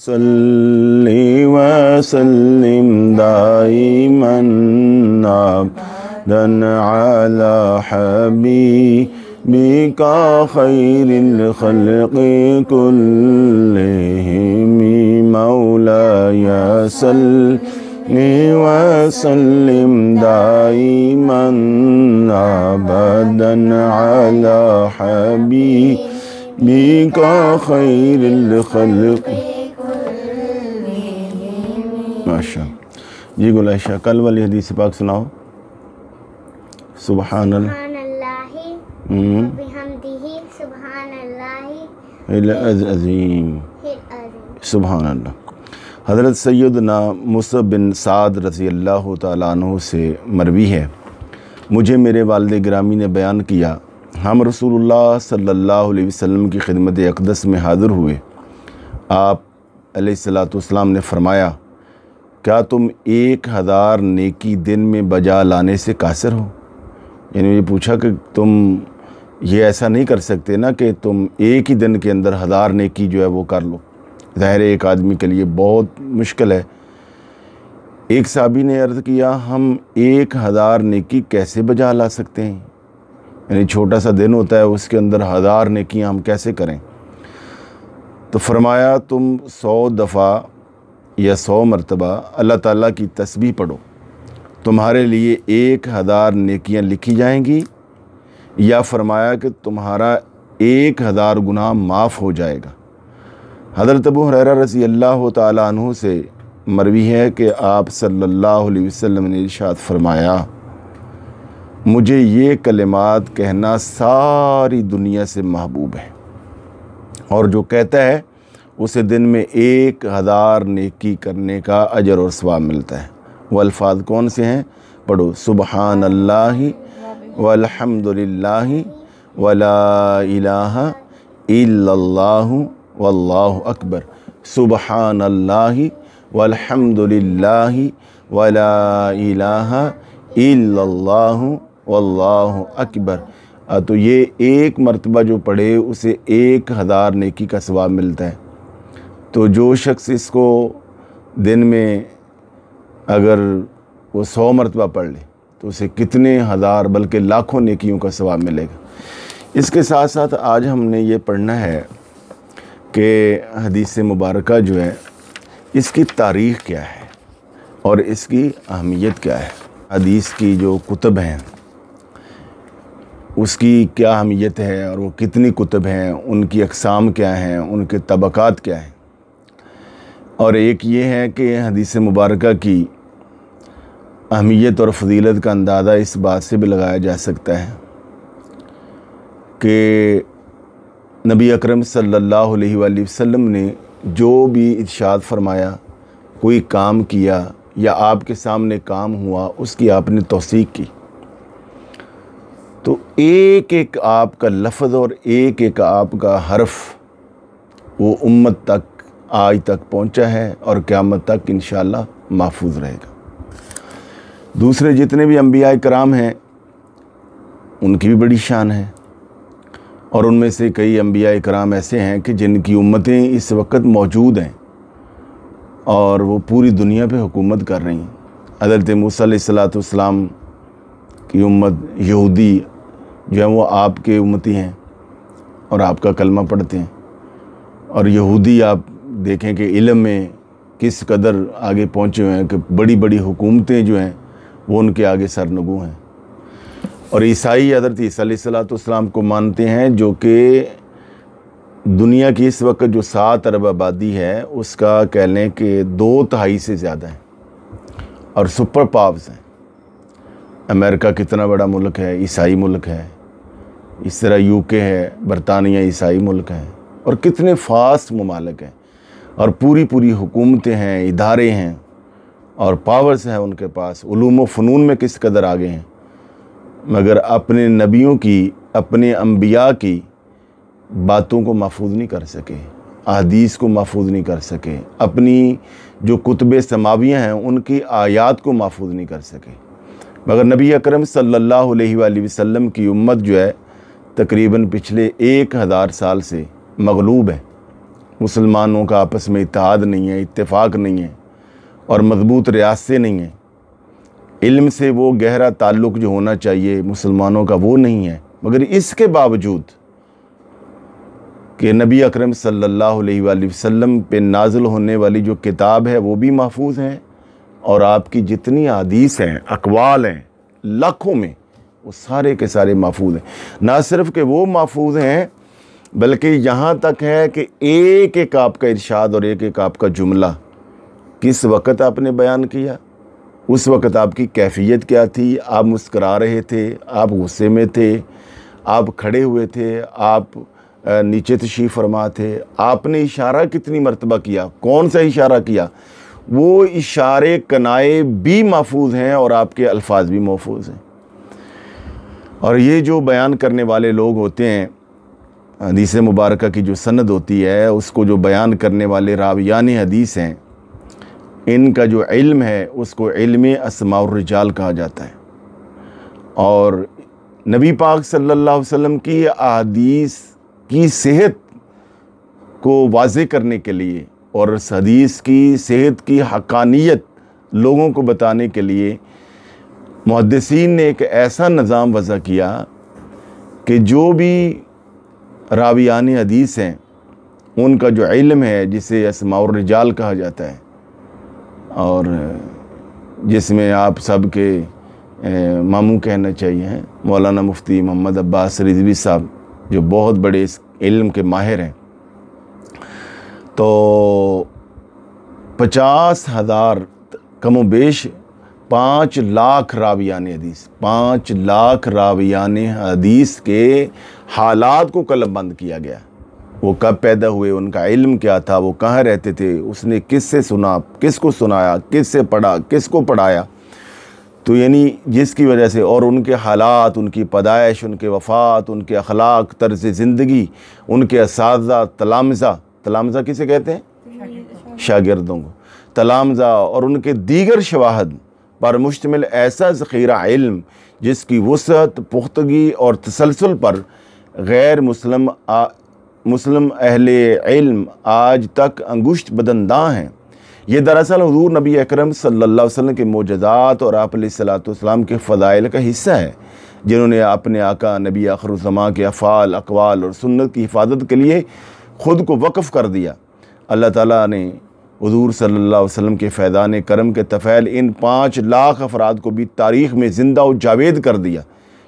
صلي وسلم دائما ابدا على حبيبك خير الخلق كلهم مولاي صلي وسلم دائما ابدا على حبيبك خير الخلق गुलाशा जी गुलाशा कल वाली हदीस पाक सुनाओ सुबहान हम्म। अज़ीम सुबहान अल्लाह हज़रत ना मुसब बिन साद रज़ी अल्लाह तु से मरवी है मुझे मेरे वालद ग्रामी ने बयान किया हम रसूलुल्लाह सल्लल्लाहु अलैहि वसल्लम की खिदमत अकदस में हाज़िर हुए आप सलाम ने फरमाया क्या तुम एक हज़ार नेकी दिन में बजा लाने से कासर हो यानी ये पूछा कि तुम ये ऐसा नहीं कर सकते ना कि तुम एक ही दिन के अंदर हज़ार नेकी जो है वो कर लो ज़ाहिर एक आदमी के लिए बहुत मुश्किल है एक साबी ने अर्ज़ किया हम एक हज़ार नेकी कैसे बजा ला सकते हैं यानी छोटा सा दिन होता है उसके अंदर हज़ार नेकियाँ हम कैसे करें तो फरमाया तुम सौ दफ़ा या सौ मरतबा अल्लाह ताला की तस्बी पढ़ो तुम्हारे लिए एक हज़ार नेकियाँ लिखी जाएंगी या फरमाया कि तुम्हारा एक हज़ार गुनाह माफ़ हो जाएगा हज़रत अबू हररा रसी अल्लाह तु से मरवी है कि आप सल्लल्लाहु अलैहि वसल्लम ने इरशाद फरमाया मुझे ये कलिमात कहना सारी दुनिया से महबूब है और जो कहता है उसे दिन में एक हज़ार नेकी करने का अजर और स्वाब मिलता है वो अल्फाज कौन से हैं पढ़ो सुबहान अल्लाह वलहमदिल्ला वला वल्लाह अकबर सुबहान अल्लाह वलहमदिल्ला वला वल्लाह अकबर तो ये एक मरतबा जो पढ़े उसे एक हज़ार नेकी का सवाब मिलता है तो जो शख्स इसको दिन में अगर वो सौ मरतबा पढ़ ले तो उसे कितने हज़ार बल्कि लाखों नेकियों का सवाब मिलेगा इसके साथ साथ आज हमने ये पढ़ना है कि हदीस मुबारक जो है इसकी तारीख़ क्या है और इसकी अहमियत क्या है हदीस की जो कुतब हैं उसकी क्या अहमियत है और वो कितनी कुतब हैं उनकी अकसाम क्या हैं उनके तबक़ात क्या हैं और एक ये है कि हदीस मुबारक की अहमियत और फजीलत का अंदाज़ा इस बात से भी लगाया जा सकता है कि नबी अकरम सल्लल्लाहु अलैहि वसल्लम ने जो भी इर्शाद फरमाया कोई काम किया या आपके सामने काम हुआ उसकी आपने तोसीक की तो एक एक आपका लफ्ज़ और एक एक आपका हर्फ वो उम्मत तक आज तक पहुंचा है और क़्यामत तक इन महफूज रहेगा दूसरे जितने भी अम्बिया कराम हैं उनकी भी बड़ी शान है और उनमें से कई अम्बिया कराम ऐसे हैं कि जिनकी उम्मतें इस वक्त मौजूद हैं और वो पूरी दुनिया पे हुकूमत कर रही हैं हजरत मूसलाम की उम्मत यहूदी जो है वो आपके उम्मती हैं और आपका कलमा पढ़ते हैं और यहूदी आप देखें कि इलम में किस कदर आगे पहुँचे हुए हैं कि बड़ी बड़ी हुकूमतें जो हैं वो उनके आगे सरनगू हैं और ईसाई हजरत ईसीम को मानते हैं जो कि दुनिया की इस वक्त जो सात अरब आबादी है उसका कह लें कि दो तहाई से ज़्यादा है और सुपर पावर्स हैं अमेरिका कितना बड़ा मुल्क है ईसाई मुल्क है इस तरह यूके है बरतानिया ईसाई मुल्क है और कितने फास्ट ममालिक हैं और पूरी पूरी हुकूमतें हैं इदारे हैं और पावर्स हैं उनके पास व फ़नून में किस कदर आगे हैं मगर अपने नबियों की अपने अम्बिया की बातों को महफूज नहीं कर सके अदीस को महफूज नहीं कर सके अपनी जो कुतब समावियाँ हैं उनकी आयात को महफूज नहीं कर सके मगर नबी अकरम सल्लल्लाहु अलैहि वसल्लम की उम्मत जो है तकरीबन पिछले एक हज़ार साल से मगलूब है मुसलमानों का आपस में इतिहाद नहीं है इत्तेफाक नहीं है और मजबूत रियासतें नहीं हैं इल्म से वो गहरा ताल्लुक जो होना चाहिए मुसलमानों का वो नहीं है मगर इसके बावजूद कि नबी अकरम सल्लल्लाहु अलैहि वसल्लम पे नाजिल होने वाली जो किताब है वो भी महफूज हैं और आपकी जितनी आदीस हैं अकवाल हैं लाखों में वो सारे के सारे महफूज हैं ना सिर्फ के वो महफूज हैं बल्कि यहाँ तक है कि एक एक आपका इरशाद और एक एक आपका जुमला किस वक्त आपने बयान किया उस वक्त आपकी कैफियत क्या थी आप मुस्करा रहे थे आप गुस्से में थे आप खड़े हुए थे आप नीचे तशी फरमा थे आपने इशारा कितनी मरतबा किया कौन सा इशारा किया वो इशारे कनाए भी महफूज हैं और आपके अल्फाज भी महफूज हैं और ये जो बयान करने वाले लोग होते हैं हदीस मुबारक की जो सनद होती है उसको जो बयान करने वाले रावियान हदीस हैं इनका जो इल्म है उसको इल्म असमाजाल कहा जाता है और नबी पाक सल्लल्लाहु अलैहि वसल्लम की अदीस की सेहत को वाज करने के लिए और हदीस की सेहत की हकानियत लोगों को बताने के लिए मुहदसिन ने एक ऐसा निज़ाम वज़ा किया कि जो भी रावियान हदीस हैं उनका जो इल्म है जिसे यसमाजाल कहा जाता है और जिसमें आप सब के मामू कहना चाहिए हैं मौलाना मुफ्ती मोहम्मद अब्बास रिजवी साहब जो बहुत बड़े इस इल्म के माहिर हैं तो पचास हज़ार कमोबेश पाँच लाख रावियान हदीस पाँच लाख रावियान हदीस के हालात को कलम बंद किया गया वो कब पैदा हुए उनका इल्म क्या था वो कहाँ रहते थे उसने किस से सुना किस को सुनाया किस से पढ़ा किस को पढ़ाया तो यानी जिसकी वजह से और उनके हालात उनकी पैदाइश उनके वफ़ात उनके अखलाक तर्ज ज़िंदगी उनके इस तलामज़ा तलामज़ा किसे कहते हैं शागिर्दों को तलामज़ा और उनके दीगर शवाहद पर मुश्तमिल ऐसा ज़ख़ीरा इल्म जिसकी वसत पुख्तगी और तसलसल पर गैर मुस्लिम आ, मुस्लिम अहल इल्म आज तक अंगुश्त बदंदा हैं ये दरअसल हजूर नबी अकरम सल्लल्लाहु के मोजात और आप सलाम के फ़दाइल का हिस्सा है जिन्होंने अपने आका नबी आखरुजमा के अफ़ाल अकवाल और सुन्नत की हिफाजत के लिए ख़ुद को वक़ कर दिया अल्लाह ताली ने हजूर सल्ला वसम के फ़ैदान करम के तफ़ैल इन पाँच लाख अफराद को भी तारीख़ में ज़िंदा व जावेद कर दिया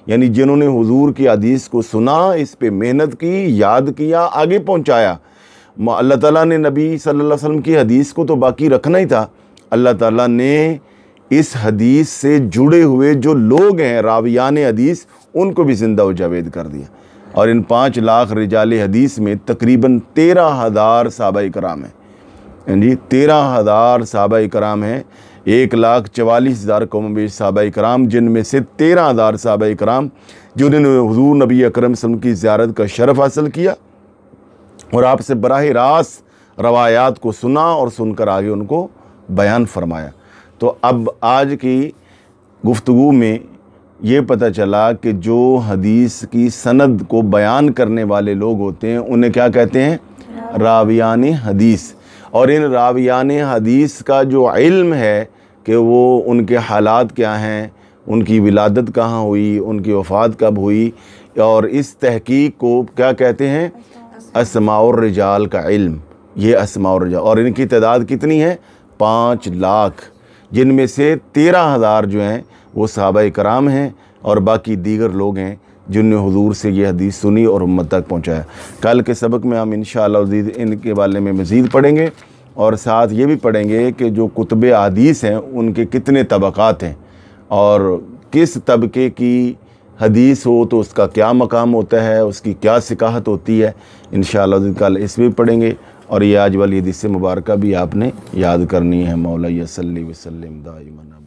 यानी जिन्होंने हज़ूर की हदीस को सुना इस पर मेहनत की याद किया आगे पहुँचाया अल्लाह ताली ने नबी सल्ला वसम की हदीस को तो बाकी रखना ही था अल्लाह ताली ने इस हदीस से जुड़े हुए जो लोग हैं रावियान हदीस उनको भी ज़िंदा व जावेद कर दिया और इन पाँच लाख रिजाल हदीस में तकरीबन तेरह हज़ार सबा कराम हैं जी तेरह हज़ार सहाबा कराम हैं एक लाख चवालीस हज़ार कौम बेश सहाबा कराम जिनमें से तेरह हज़ार सहाबा कराम जिन्होंने हजूर नबी अक्रम वसम की ज्यारत का शरफ हासिल किया और आपसे बरह रास्त रवायात को सुना और सुनकर आगे उनको बयान फरमाया तो अब आज की गुफ्तु में ये पता चला कि जो हदीस की सनद को बयान करने वाले लोग होते हैं उन्हें क्या कहते हैं रावियान हदीस और इन रावियान हदीस का जो इल्म है कि वो उनके हालात क्या हैं उनकी विलादत कहाँ हुई उनकी वफ़ात कब हुई और इस तहकीक को क्या कहते हैं असमाउर रिजाल का इल्म ये और रिजाल और इनकी तादाद कितनी है पाँच लाख जिनमें से तेरह हज़ार जो हैं वो सहाबा कराम हैं और बाकी दीगर लोग हैं जिनने हजूर से ये हदीस सुनी और उम्मत तक पहुँचाया कल के सबक में हम इन शजीद इनके बारे में मज़ीद पढ़ेंगे और साथ ये भी पढ़ेंगे कि जो कुतब आदीस हैं उनके कितने तबक़ात हैं और किस तबके की हदीस हो तो उसका क्या मकाम होता है उसकी क्या सिकाहत होती है इन कल इस भी पढ़ेंगे और ये आज वाली हदीस मुबारक भी आपने याद करनी है मौलिया वसलम दामन